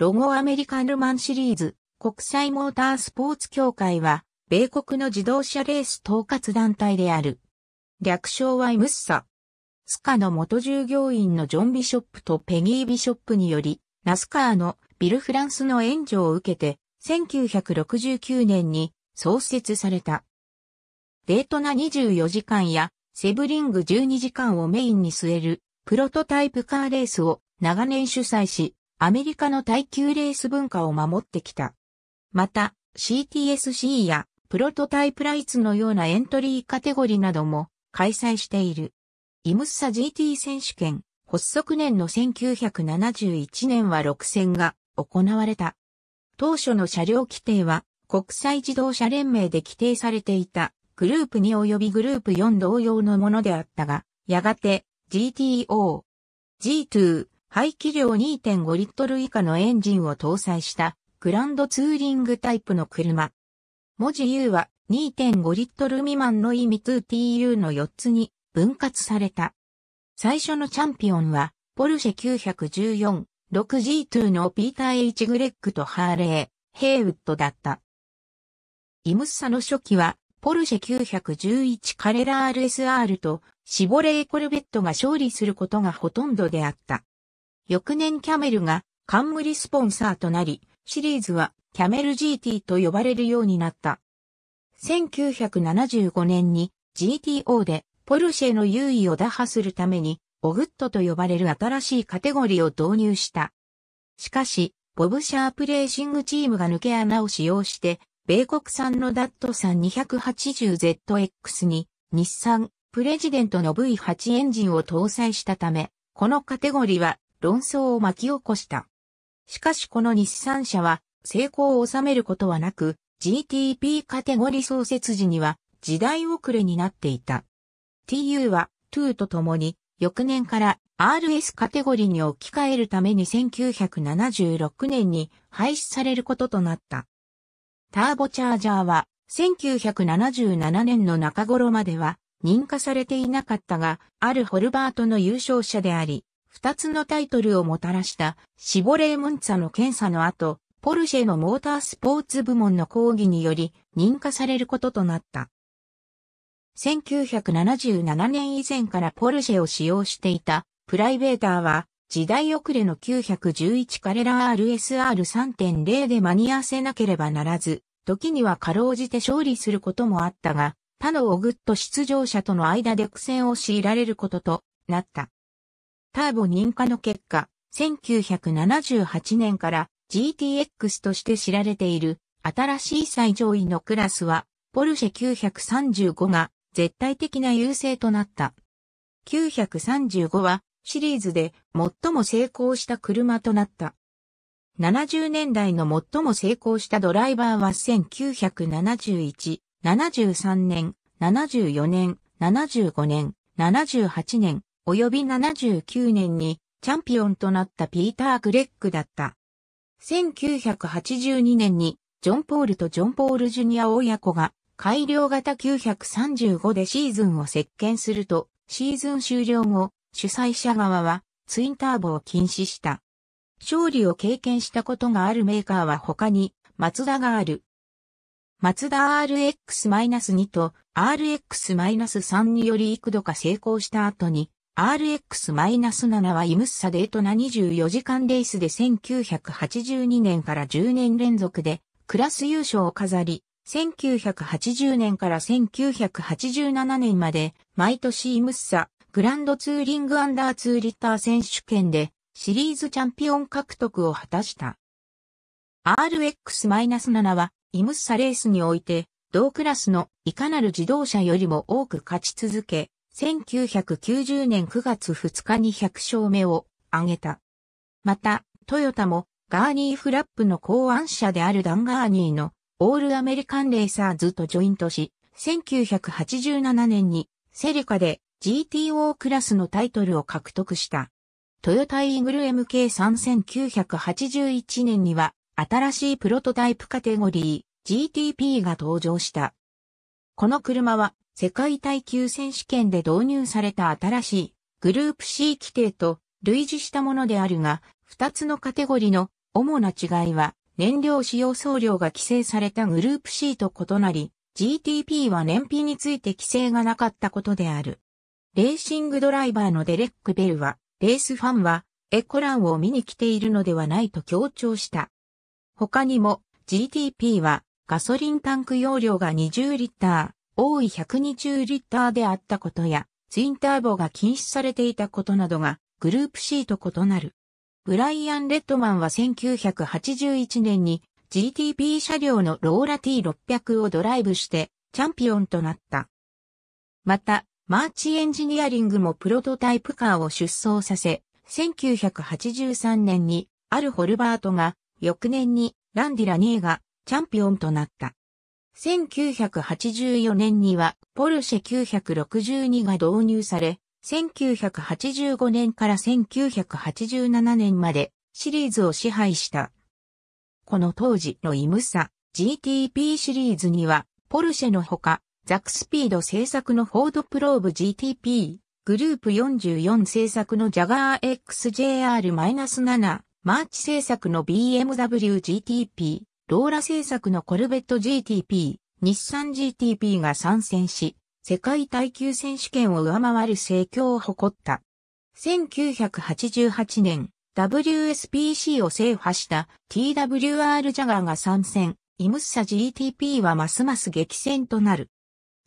ロゴアメリカンルマンシリーズ、国際モータースポーツ協会は、米国の自動車レース統括団体である。略称はムッサ。スカの元従業員のジョン・ビショップとペギー・ビショップにより、ナスカーのビル・フランスの援助を受けて、1969年に創設された。デートナ24時間やセブリング12時間をメインに据えるプロトタイプカーレースを長年主催し、アメリカの耐久レース文化を守ってきた。また、CTSC やプロトタイプライツのようなエントリーカテゴリーなども開催している。イムッサ GT 選手権発足年の1971年は6戦が行われた。当初の車両規定は国際自動車連盟で規定されていたグループ2及びグループ4同様のものであったが、やがて GTO、G2、排気量2.5リットル以下のエンジンを搭載したグランドツーリングタイプの車。文字 U は2.5リットル未満の意味 2TU の4つに分割された。最初のチャンピオンは、ポルシェ 914-6G2 のピーター・ H・ グレッグとハーレー、ヘイウッドだった。イムッサの初期は、ポルシェ911カレラ RSR とシボレーコルベットが勝利することがほとんどであった。翌年キャメルが冠スポンサーとなり、シリーズはキャメル GT と呼ばれるようになった。1975年に GTO でポルシェの優位を打破するためにオグットと呼ばれる新しいカテゴリーを導入した。しかし、ボブ・シャープレーシングチームが抜け穴を使用して、米国産のダット産 280ZX に日産プレジデントの V8 エンジンを搭載したため、このカテゴリーは論争を巻き起こした。しかしこの日産車は成功を収めることはなく、GTP カテゴリ創設時には時代遅れになっていた。TU は t と共に翌年から RS カテゴリに置き換えるために1976年に廃止されることとなった。ターボチャージャーは1977年の中頃までは認可されていなかったが、あるホルバートの優勝者であり、二つのタイトルをもたらしたシボレームンツァの検査の後、ポルシェのモータースポーツ部門の抗議により認可されることとなった。1977年以前からポルシェを使用していたプライベーターは時代遅れの911カレラ RSR3.0 で間に合わせなければならず、時にはかろうじて勝利することもあったが、他のオグッド出場者との間で苦戦を強いられることとなった。ターボ認可の結果、1978年から GTX として知られている新しい最上位のクラスは、ポルシェ935が絶対的な優勢となった。935はシリーズで最も成功した車となった。70年代の最も成功したドライバーは1971、73年、74年、75年、78年、及び79年にチャンピオンとなったピーター・グレッグだった。1982年にジョン・ポールとジョン・ポール・ジュニア親子が改良型935でシーズンを席巻すると、シーズン終了後、主催者側はツインターボを禁止した。勝利を経験したことがあるメーカーは他に、マツダがある。マツダ RX-2 と RX-3 により幾度か成功した後に、RX-7 はイムッサデートな24時間レースで1982年から10年連続でクラス優勝を飾り、1980年から1987年まで毎年イムッサグランドツーリングアンダーツーリッター選手権でシリーズチャンピオン獲得を果たした。RX-7 はイムッサレースにおいて同クラスのいかなる自動車よりも多く勝ち続け、1990年9月2日に100勝目を挙げた。また、トヨタもガーニーフラップの考案者であるダン・ガーニーのオールアメリカンレーサーズとジョイントし、1987年にセリカで GTO クラスのタイトルを獲得した。トヨタイーグル MK3981 年には新しいプロトタイプカテゴリー GTP が登場した。この車は世界耐久選手権で導入された新しいグループ C 規定と類似したものであるが、二つのカテゴリの主な違いは燃料使用総量が規制されたグループ C と異なり、GTP は燃費について規制がなかったことである。レーシングドライバーのデレック・ベルは、レースファンはエコランを見に来ているのではないと強調した。他にも GTP はガソリンタンク容量が20リッター。多い120リッターであったことや、ツインターボが禁止されていたことなどが、グループ C と異なる。ブライアン・レッドマンは1981年に GTP 車両のローラ T600 をドライブしてチャンピオンとなった。また、マーチエンジニアリングもプロトタイプカーを出走させ、1983年にアル・ホルバートが翌年にランディラ・ニーがチャンピオンとなった。1984年にはポルシェ962が導入され、1985年から1987年までシリーズを支配した。この当時のイムサ GTP シリーズにはポルシェのほかザクスピード製作のフォードプローブ GTP、グループ44製作のジャガー XJR-7、マーチ製作の BMW GTP、ローラ製作のコルベット GTP、日産 GTP が参戦し、世界耐久選手権を上回る盛況を誇った。1988年、WSPC を制覇した TWR ジャガーが参戦、イムッサ GTP はますます激戦となる。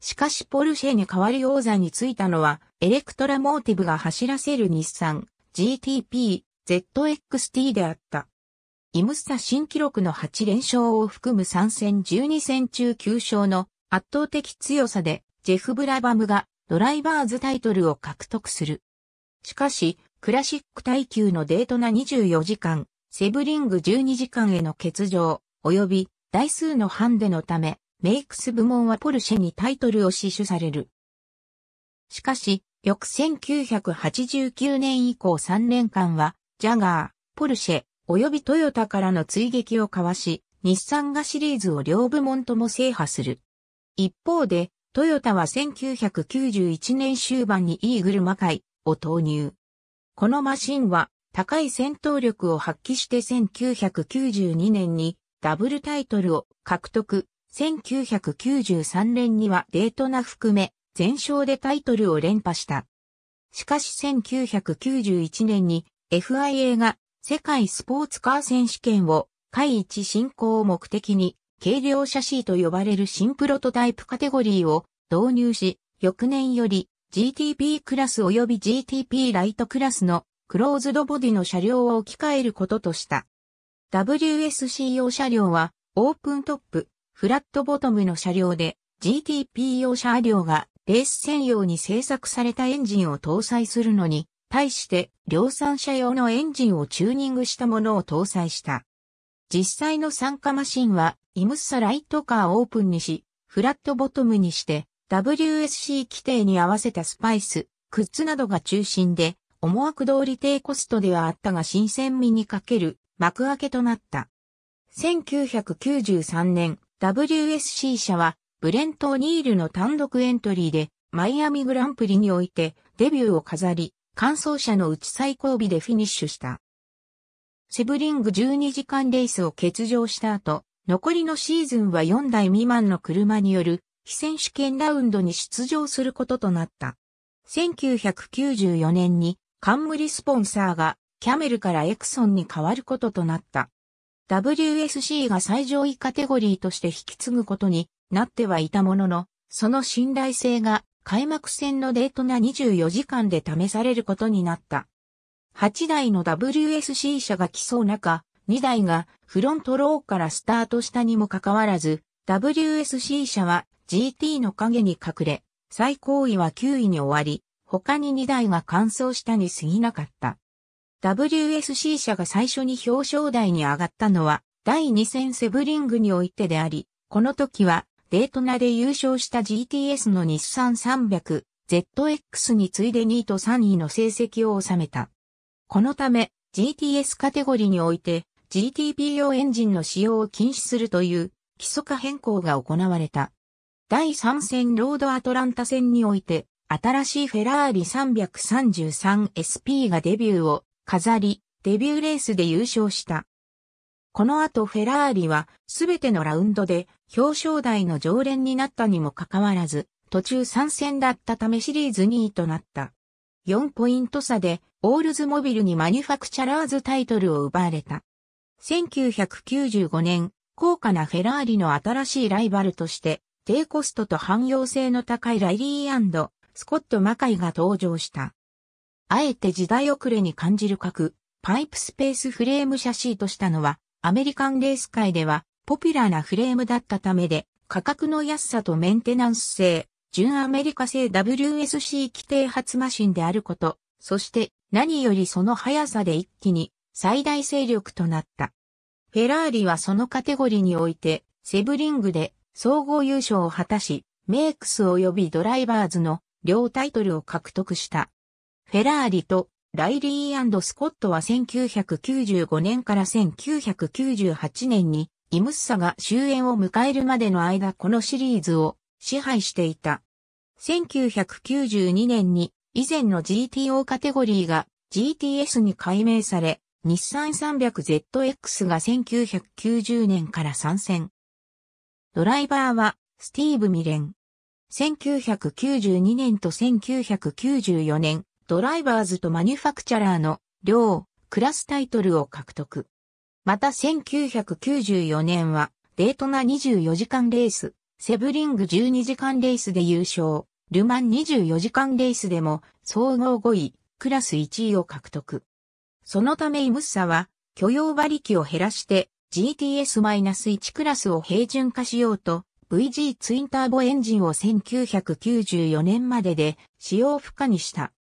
しかしポルシェに代わり王座についたのは、エレクトラモーティブが走らせる日産 GTP ZXT であった。イムスタ新記録の8連勝を含む3戦12戦中9勝の圧倒的強さでジェフ・ブラバムがドライバーズタイトルを獲得する。しかし、クラシック耐久のデートな24時間、セブリング12時間への欠場、及び台数のハンデのため、メイクス部門はポルシェにタイトルを死守される。しかし、翌1989年以降3年間は、ジャガー、ポルシェ、及びトヨタからの追撃をかわし、日産がシリーズを両部門とも制覇する。一方で、トヨタは1991年終盤にイーグル魔界を投入。このマシンは高い戦闘力を発揮して1992年にダブルタイトルを獲得。1993年にはデートナ含め全勝でタイトルを連覇した。しかし1991年に FIA が世界スポーツカー選手権を、会一進行を目的に、軽量車 C と呼ばれる新プロトタイプカテゴリーを導入し、翌年より GTP クラス及び GTP ライトクラスのクローズドボディの車両を置き換えることとした。WSC 用車両はオープントップ、フラットボトムの車両で GTP 用車両がレース専用に製作されたエンジンを搭載するのに対して量産車用のエンジンをチューニングしたものを搭載した。実際の参加マシンは、イムッサライトカーオープンにし、フラットボトムにして、WSC 規定に合わせたスパイス、ッズなどが中心で、思惑通り低コストではあったが新鮮味にかける幕開けとなった。1993年、WSC 社は、ブレント・ニールの単独エントリーで、マイアミグランプリにおいてデビューを飾り、完走者のうち最後尾でフィニッシュした。セブリング12時間レースを欠場した後、残りのシーズンは4台未満の車による非選手権ラウンドに出場することとなった。1994年に冠スポンサーがキャメルからエクソンに変わることとなった。WSC が最上位カテゴリーとして引き継ぐことになってはいたものの、その信頼性が開幕戦のデートな24時間で試されることになった。8台の WSC 車が競う中、2台がフロントローからスタートしたにもかかわらず、WSC 車は GT の影に隠れ、最高位は9位に終わり、他に2台が完走したに過ぎなかった。WSC 車が最初に表彰台に上がったのは、第2戦セブリングにおいてであり、この時はデートナで優勝した GTS の日産 300ZX に次いで2位と3位の成績を収めた。このため GTS カテゴリーにおいて GTP 用エンジンの使用を禁止するという基礎化変更が行われた。第3戦ロードアトランタ戦において新しいフェラーリ 333SP がデビューを飾り、デビューレースで優勝した。この後フェラーリはすべてのラウンドで表彰台の常連になったにもかかわらず、途中参戦だったためシリーズ2位となった。4ポイント差でオールズモビルにマニュファクチャラーズタイトルを奪われた。1995年、高価なフェラーリの新しいライバルとして、低コストと汎用性の高いライリースコット・マカイが登場した。あえて時代遅れに感じる格、パイプスペースフレーム車シーしたのは、アメリカンレース界ではポピュラーなフレームだったためで、価格の安さとメンテナンス性、純アメリカ製 WSC 規定発マシンであること、そして何よりその速さで一気に最大勢力となった。フェラーリはそのカテゴリーにおいて、セブリングで総合優勝を果たし、メイクス及びドライバーズの両タイトルを獲得した。フェラーリとライリースコットは1995年から1998年にイムッサが終焉を迎えるまでの間このシリーズを支配していた。1992年に以前の GTO カテゴリーが GTS に改名され、日産 300ZX が1990年から参戦。ドライバーはスティーブ・ミレン。1992年と1994年、ドライバーズとマニュファクチャラーの両クラスタイトルを獲得。また1994年はデートナ24時間レース、セブリング12時間レースで優勝、ルマン24時間レースでも総合5位、クラス1位を獲得。そのためイムッサは許容馬力を減らして GTS-1 クラスを平準化しようと VG ツインターボエンジンを1994年までで使用不可にした。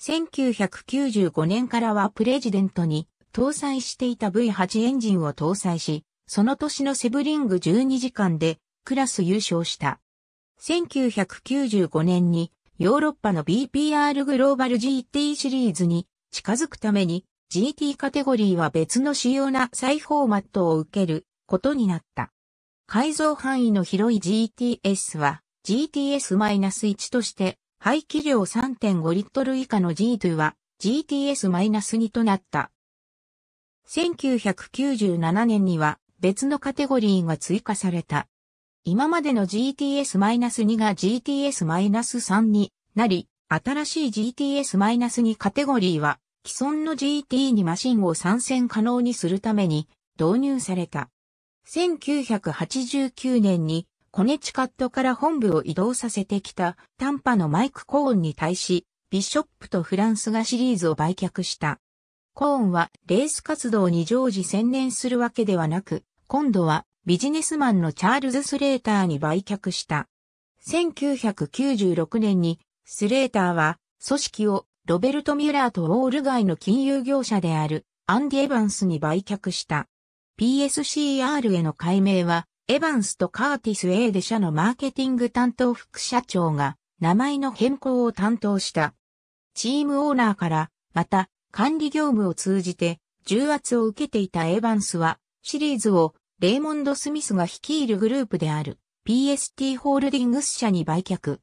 1995年からはプレジデントに搭載していた V8 エンジンを搭載し、その年のセブリング12時間でクラス優勝した。1995年にヨーロッパの BPR グローバル GT シリーズに近づくために GT カテゴリーは別の主要な再フォーマットを受けることになった。改造範囲の広い GTS は GTS-1 として排気量3.5リットル以下の G2 は GTS-2 となった。1997年には別のカテゴリーが追加された。今までの GTS-2 が GTS-3 になり、新しい GTS-2 カテゴリーは既存の GT にマシンを参戦可能にするために導入された。1989年にコネチカットから本部を移動させてきた短波のマイク・コーンに対し、ビショップとフランスがシリーズを売却した。コーンはレース活動に常時専念するわけではなく、今度はビジネスマンのチャールズ・スレーターに売却した。1996年にスレーターは組織をロベルト・ミュラーとウォール街の金融業者であるアンディ・エヴァンスに売却した。PSCR への解明はエヴァンスとカーティス A で社のマーケティング担当副社長が名前の変更を担当した。チームオーナーから、また管理業務を通じて重圧を受けていたエヴァンスはシリーズをレイモンド・スミスが率いるグループである PST ホールディングス社に売却。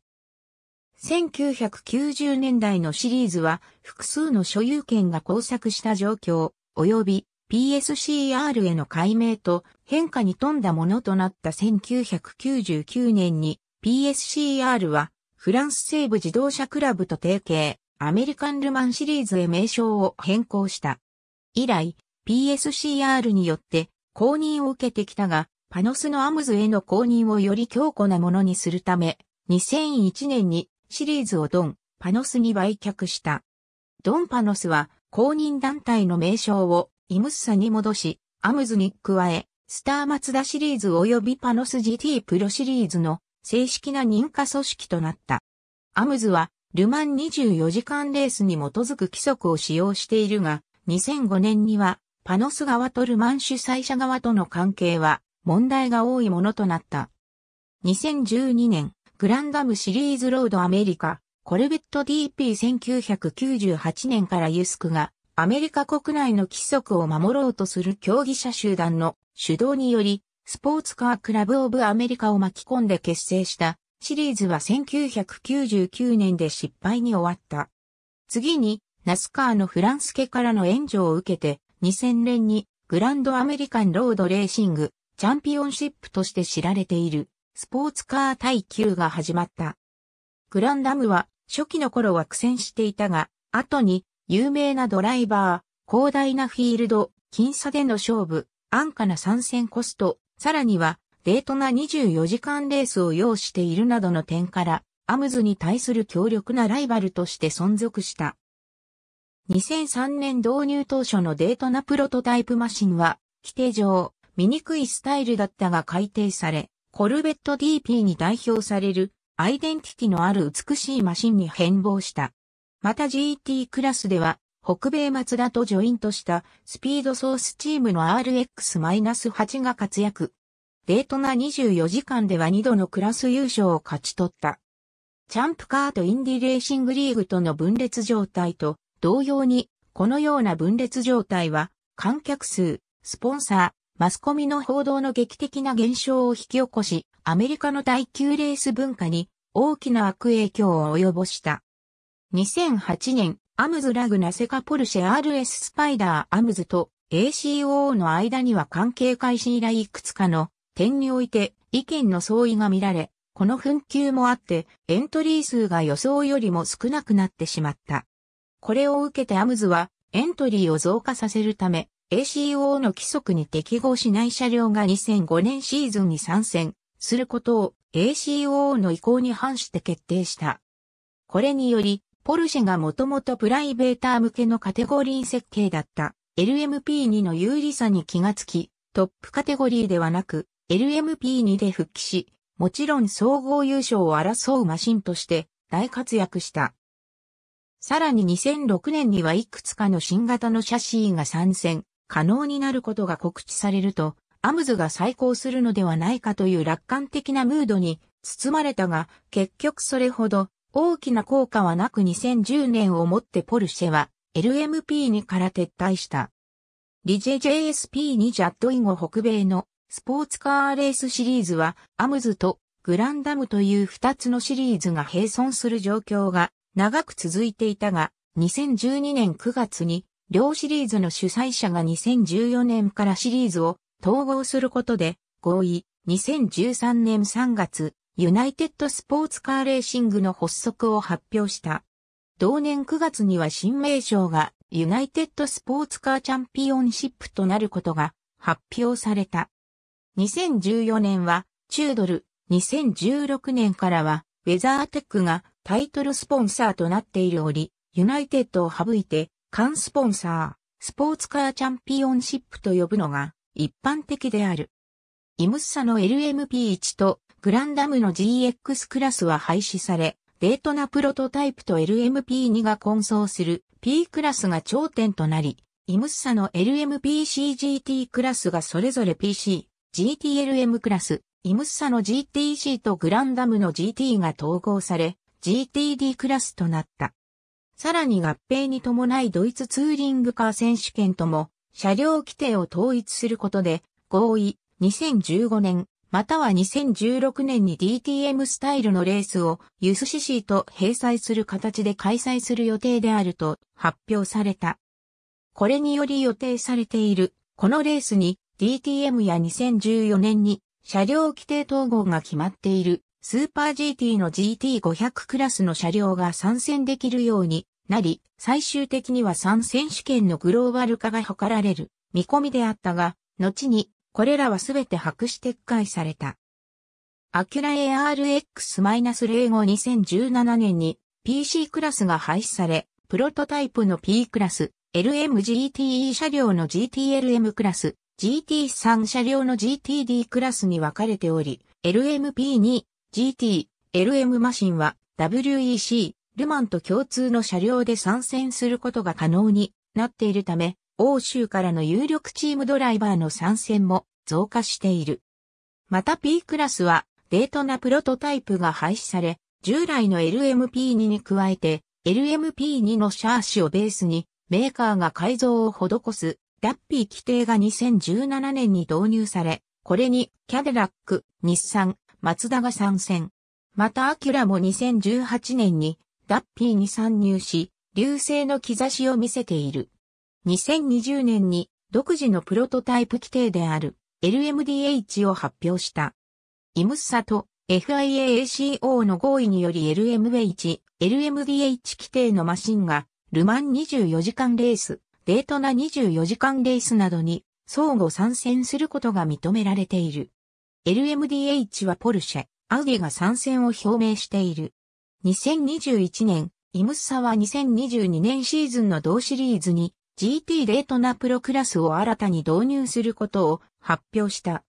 1990年代のシリーズは複数の所有権が交錯した状況及び PSCR への解明と変化に富んだものとなった1999年に PSCR はフランス西部自動車クラブと提携、アメリカンルマンシリーズへ名称を変更した。以来、PSCR によって公認を受けてきたが、パノスのアムズへの公認をより強固なものにするため、2001年にシリーズをドン、パノスに売却した。ドンパノスは公認団体の名称をイムッサに戻し、アムズに加え、スターマツダシリーズ及びパノス GT プロシリーズの正式な認可組織となった。アムズは、ルマン24時間レースに基づく規則を使用しているが、2005年には、パノス側とルマン主催者側との関係は、問題が多いものとなった。2012年、グランダムシリーズロードアメリカ、コルベット DP1998 年からユスクがアメリカ国内の規則を守ろうとする競技者集団の主導により、スポーツカークラブオブアメリカを巻き込んで結成したシリーズは1999年で失敗に終わった。次に、ナスカーのフランス家からの援助を受けて、2000年にグランドアメリカンロードレーシングチャンピオンシップとして知られているスポーツカー耐久が始まった。グランダムは初期の頃は苦戦していたが、後に有名なドライバー、広大なフィールド、僅差での勝負、安価な参戦コスト、さらには、デートな24時間レースを要しているなどの点から、アムズに対する強力なライバルとして存続した。2003年導入当初のデートなプロトタイプマシンは、規定上、醜いスタイルだったが改定され、コルベット DP に代表される、アイデンティティのある美しいマシンに変貌した。また GT クラスでは、北米マツダとジョイントしたスピードソースチームの RX-8 が活躍。デートな24時間では2度のクラス優勝を勝ち取った。チャンプカートインディレーシングリーグとの分裂状態と同様に、このような分裂状態は、観客数、スポンサー、マスコミの報道の劇的な減少を引き起こし、アメリカの耐久レース文化に大きな悪影響を及ぼした。2008年、アムズラグナセカポルシェ RS スパイダーアムズと ACOO の間には関係開始以来いくつかの点において意見の相違が見られ、この紛糾もあってエントリー数が予想よりも少なくなってしまった。これを受けてアムズはエントリーを増加させるため ACOO の規則に適合しない車両が2005年シーズンに参戦することを ACOO の意向に反して決定した。これによりポルシェがもともとプライベーター向けのカテゴリー設計だった LMP2 の有利さに気がつき、トップカテゴリーではなく LMP2 で復帰し、もちろん総合優勝を争うマシンとして大活躍した。さらに2006年にはいくつかの新型のシャシーが参戦、可能になることが告知されると、アムズが再興するのではないかという楽観的なムードに包まれたが、結局それほど大きな効果はなく2010年をもってポルシェは LMP2 から撤退した。リジェ JSP2 ジャッド以後北米のスポーツカーレースシリーズはアムズとグランダムという2つのシリーズが並存する状況が長く続いていたが2012年9月に両シリーズの主催者が2014年からシリーズを統合することで合意2013年3月ユナイテッドスポーツカーレーシングの発足を発表した。同年9月には新名称がユナイテッドスポーツカーチャンピオンシップとなることが発表された。2014年はチュードル、2016年からはウェザーテックがタイトルスポンサーとなっているおり、ユナイテッドを省いて、缶スポンサー、スポーツカーチャンピオンシップと呼ぶのが一般的である。イムッサの LMP1 とグランダムの GX クラスは廃止され、デートなプロトタイプと LMP2 が混走する P クラスが頂点となり、イムッサの LMPCGT クラスがそれぞれ PC、GTLM クラス、イムッサの GTC とグランダムの GT が統合され、GTD クラスとなった。さらに合併に伴いドイツツーリングカー選手権とも車両規定を統一することで合意2015年または2016年に DTM スタイルのレースを USCC と併催する形で開催する予定であると発表された。これにより予定されているこのレースに DTM や2014年に車両規定統合が決まっているスーパー GT の GT500 クラスの車両が参戦できるようになり、最終的には3選手権のグローバル化が図られる見込みであったが、後にこれらはすべて白紙撤回された。アキュラ ARX-05 2017年に PC クラスが廃止され、プロトタイプの P クラス、LMGTE 車両の GTLM クラス、GT3 車両の GTD クラスに分かれており、LMP2、GT、LM マシンは WEC、ルマンと共通の車両で参戦することが可能になっているため、欧州からの有力チームドライバーの参戦も増加している。また P クラスは、デートなプロトタイプが廃止され、従来の LMP2 に加えて、LMP2 のシャーシをベースに、メーカーが改造を施す、ダッピー規定が2017年に導入され、これに、キャデラック、日産、マツダが参戦。またアキュラも2018年に、ダッピーに参入し、流星の兆しを見せている。2020年に独自のプロトタイプ規定である LMDH を発表した。イムッサと FIAACO の合意により LMH、LMDH 規定のマシンがルマン24時間レース、デートナ24時間レースなどに相互参戦することが認められている。LMDH はポルシェ、アウディが参戦を表明している。2021年、イムッサは2022年シーズンの同シリーズに GT レートナプロクラスを新たに導入することを発表した。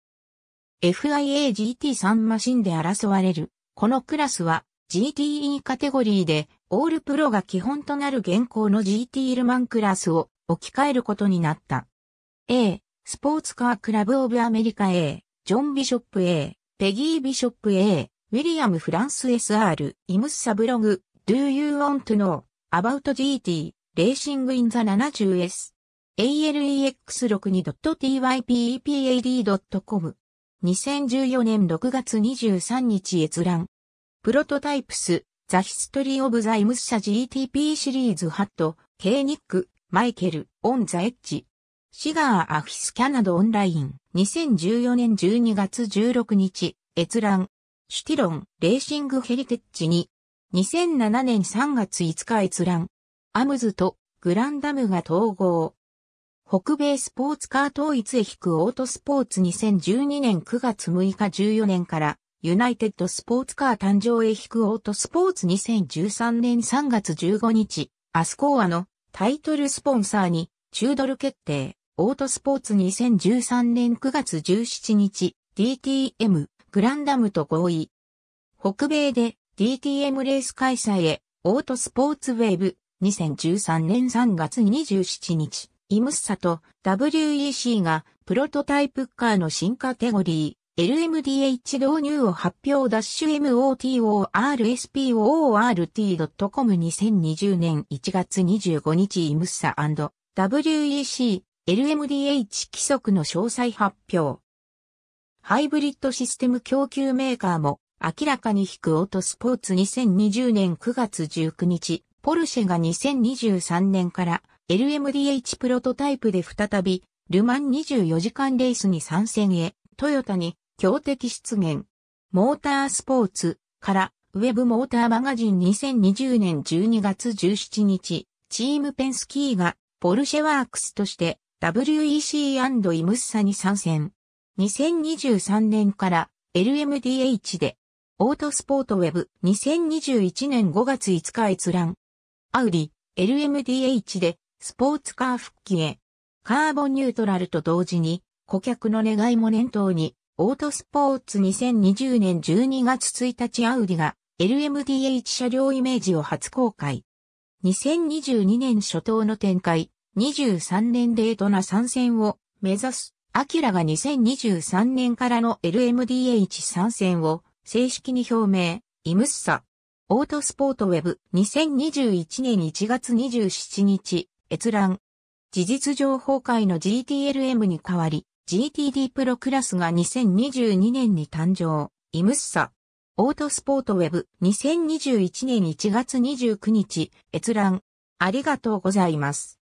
FIA GT3 マシンで争われる。このクラスは GTE カテゴリーでオールプロが基本となる現行の GT ルマンクラスを置き換えることになった。A、スポーツカークラブオブアメリカ A、ジョン・ビショップ A、ペギー・ビショップ A、ウィリアム・フランス SR、イムス・サブログ、Do You Want to Know About GT レーシングインザ 70S。alex62.typepad.com。2014年6月23日閲覧。プロトタイプス、ザ・ヒストリー・オブ・ザ・イムス社 GTP シリーズハット、ケーニック、マイケル、オン・ザ・エッジ。シガー・アフィス・キャナド・オンライン。2014年12月16日、閲覧。シュティロン、レーシング・ヘリテッジ2。2007年3月5日閲覧。アムズとグランダムが統合。北米スポーツカー統一へ引くオートスポーツ2012年9月6日14年からユナイテッドスポーツカー誕生へ引くオートスポーツ2013年3月15日、アスコーアのタイトルスポンサーに中ドル決定。オートスポーツ2013年9月17日、DTM、グランダムと合意。北米で DTM レース開催へ、オートスポーツウェーブ、2013年3月27日、イムッサと WEC がプロトタイプカーの新カテゴリー、LMDH 導入を発表ダッシュ MOTORSPOORT.com2020 年1月25日イムッサ &WEC LMDH 規則の詳細発表。ハイブリッドシステム供給メーカーも明らかに引くオートスポーツ2020年9月19日ポルシェが2023年から LMDH プロトタイプで再び、ルマン24時間レースに参戦へ、トヨタに強敵出現。モータースポーツからウェブモーターマガジン2020年12月17日、チームペンスキーがポルシェワークスとして WEC& イムッサに参戦。2023年から LMDH でオートスポートウェブ2021年5月5日閲覧。アウディ、LMDH でスポーツカー復帰へ。カーボンニュートラルと同時に顧客の願いも念頭にオートスポーツ2020年12月1日アウディが LMDH 車両イメージを初公開。2022年初頭の展開、23年デートな参戦を目指す。アキラが2023年からの LMDH 参戦を正式に表明、イムッサ。オートスポートウェブ2021年1月27日閲覧。事実上崩壊の GTLM に代わり GTD プロクラスが2022年に誕生。イムッサ。オートスポートウェブ2021年1月29日閲覧。ありがとうございます。